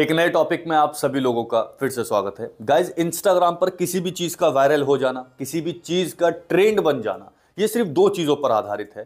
एक नए टॉपिक में आप सभी लोगों का फिर से स्वागत है गाइज इंस्टाग्राम पर किसी भी चीज़ का वायरल हो जाना किसी भी चीज़ का ट्रेंड बन जाना ये सिर्फ दो चीज़ों पर आधारित है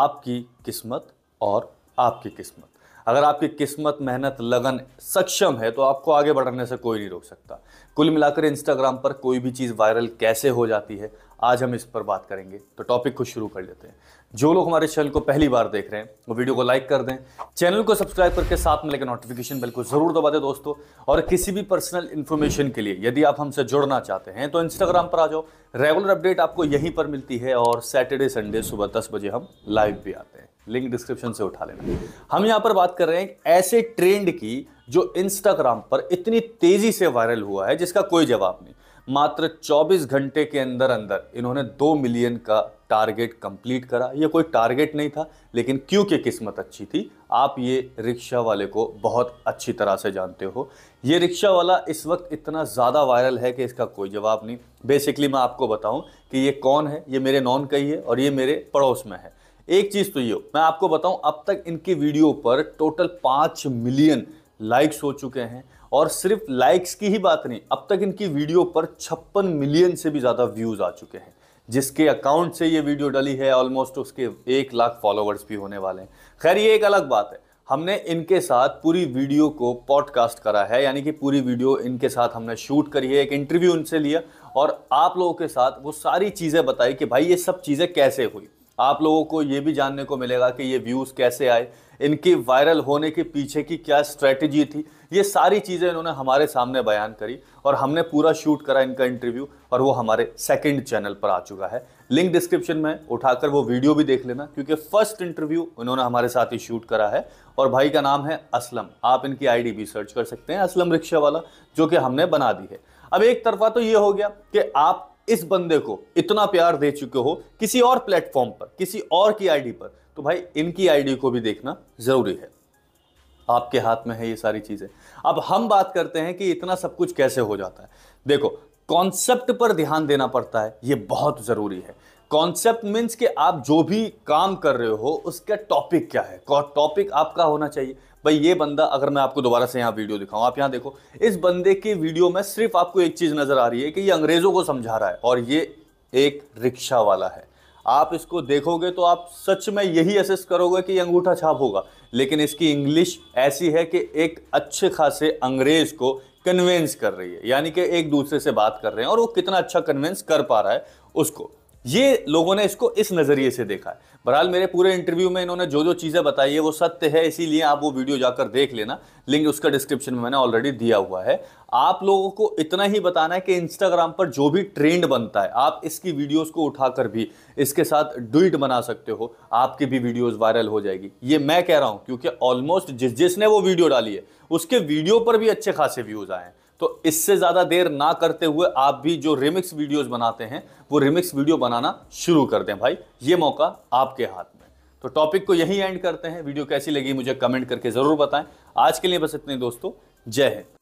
आपकी किस्मत और आपकी किस्मत अगर आपकी किस्मत मेहनत लगन सक्षम है तो आपको आगे बढ़ने से कोई नहीं रोक सकता कुल मिलाकर इंस्टाग्राम पर कोई भी चीज़ वायरल कैसे हो जाती है आज हम इस पर बात करेंगे तो टॉपिक को शुरू कर लेते हैं जो लोग हमारे चैनल को पहली बार देख रहे हैं वो वीडियो को लाइक कर दें चैनल को सब्सक्राइब करके साथ में लेकर नोटिफिकेशन बिल्कुल को ज़रूर दबा दें दोस्तों और किसी भी पर्सनल इन्फॉर्मेशन के लिए यदि आप हमसे जुड़ना चाहते हैं तो इंस्टाग्राम पर आ जाओ रेगुलर अपडेट आपको यहीं पर मिलती है और सैटरडे संडे सुबह दस बजे हम लाइव भी आते हैं लिंक डिस्क्रिप्शन से उठा लेना हम यहाँ पर बात कर रहे हैं ऐसे ट्रेंड की जो इंस्टाग्राम पर इतनी तेज़ी से वायरल हुआ है जिसका कोई जवाब नहीं मात्र 24 घंटे के अंदर अंदर इन्होंने दो मिलियन का टारगेट कंप्लीट करा ये कोई टारगेट नहीं था लेकिन क्योंकि किस्मत अच्छी थी आप ये रिक्शा वाले को बहुत अच्छी तरह से जानते हो ये रिक्शा वाला इस वक्त इतना ज़्यादा वायरल है कि इसका कोई जवाब नहीं बेसिकली मैं आपको बताऊँ कि ये कौन है ये मेरे नॉन का ही है और ये मेरे पड़ोस में है एक चीज़ तो ये हो मैं आपको बताऊं अब तक इनकी वीडियो पर टोटल पाँच मिलियन लाइक्स हो चुके हैं और सिर्फ लाइक्स की ही बात नहीं अब तक इनकी वीडियो पर छप्पन मिलियन से भी ज़्यादा व्यूज़ आ चुके हैं जिसके अकाउंट से ये वीडियो डली है ऑलमोस्ट उसके एक लाख फॉलोवर्स भी होने वाले हैं खैर ये एक अलग बात है हमने इनके साथ पूरी वीडियो को पॉडकास्ट करा है यानी कि पूरी वीडियो इनके साथ हमने शूट करी है एक इंटरव्यू इनसे लिया और आप लोगों के साथ वो सारी चीज़ें बताई कि भाई ये सब चीज़ें कैसे हुई आप लोगों को ये भी जानने को मिलेगा कि ये व्यूज़ कैसे आए इनके वायरल होने के पीछे की क्या स्ट्रेटजी थी ये सारी चीज़ें इन्होंने हमारे सामने बयान करी और हमने पूरा शूट करा इनका इंटरव्यू और वो हमारे सेकंड चैनल पर आ चुका है लिंक डिस्क्रिप्शन में उठाकर वो वीडियो भी देख लेना क्योंकि फर्स्ट इंटरव्यू इन्होंने हमारे साथ ही शूट करा है और भाई का नाम है असलम आप इनकी आई भी सर्च कर सकते हैं असलम रिक्शा वाला जो कि हमने बना दी है अब एक तरफा तो ये हो गया कि आप इस बंदे को इतना प्यार दे चुके हो किसी और प्लेटफॉर्म पर किसी और की आईडी पर तो भाई इनकी आईडी को भी देखना ज़रूरी है आपके हाथ में है ये सारी चीज़ें अब हम बात करते हैं कि इतना सब कुछ कैसे हो जाता है देखो कॉन्सेप्ट पर ध्यान देना पड़ता है ये बहुत ज़रूरी है कॉन्सेप्ट मीन्स कि आप जो भी काम कर रहे हो उसका टॉपिक क्या है टॉपिक आपका होना चाहिए भाई ये बंदा अगर मैं आपको दोबारा से यहाँ वीडियो दिखाऊँ आप यहाँ देखो इस बंदे की वीडियो में सिर्फ आपको एक चीज़ नज़र आ रही है कि ये अंग्रेज़ों को समझा रहा है और ये एक रिक्शा वाला है आप इसको देखोगे तो आप सच में यही एसेस करोगे कि अंगूठा छाप होगा लेकिन इसकी इंग्लिश ऐसी है कि एक अच्छे खासे अंग्रेज़ को कन्वेंस कर रही है यानी कि एक दूसरे से बात कर रहे हैं और वो कितना अच्छा कन्वेंस कर पा रहा है उसको ये लोगों ने इसको इस नज़रिए से देखा है बहरहाल मेरे पूरे इंटरव्यू में इन्होंने जो जो चीज़ें बताई है वो सत्य है इसीलिए आप वो वीडियो जाकर देख लेना लिंक उसका डिस्क्रिप्शन में मैंने ऑलरेडी दिया हुआ है आप लोगों को इतना ही बताना है कि इंस्टाग्राम पर जो भी ट्रेंड बनता है आप इसकी वीडियोज़ को उठाकर भी इसके साथ डुइट बना सकते हो आपकी भी वीडियोज़ वायरल हो जाएगी ये मैं कह रहा हूँ क्योंकि ऑलमोस्ट जिस जिसने वो वीडियो डाली है उसके वीडियो पर भी अच्छे खासे व्यूज़ आए हैं तो इससे ज़्यादा देर ना करते हुए आप भी जो रिमिक्स वीडियोस बनाते हैं वो रिमिक्स वीडियो बनाना शुरू कर दें भाई ये मौका आपके हाथ में तो टॉपिक को यही एंड करते हैं वीडियो कैसी लगी मुझे कमेंट करके ज़रूर बताएं आज के लिए बस इतने दोस्तों जय हिंद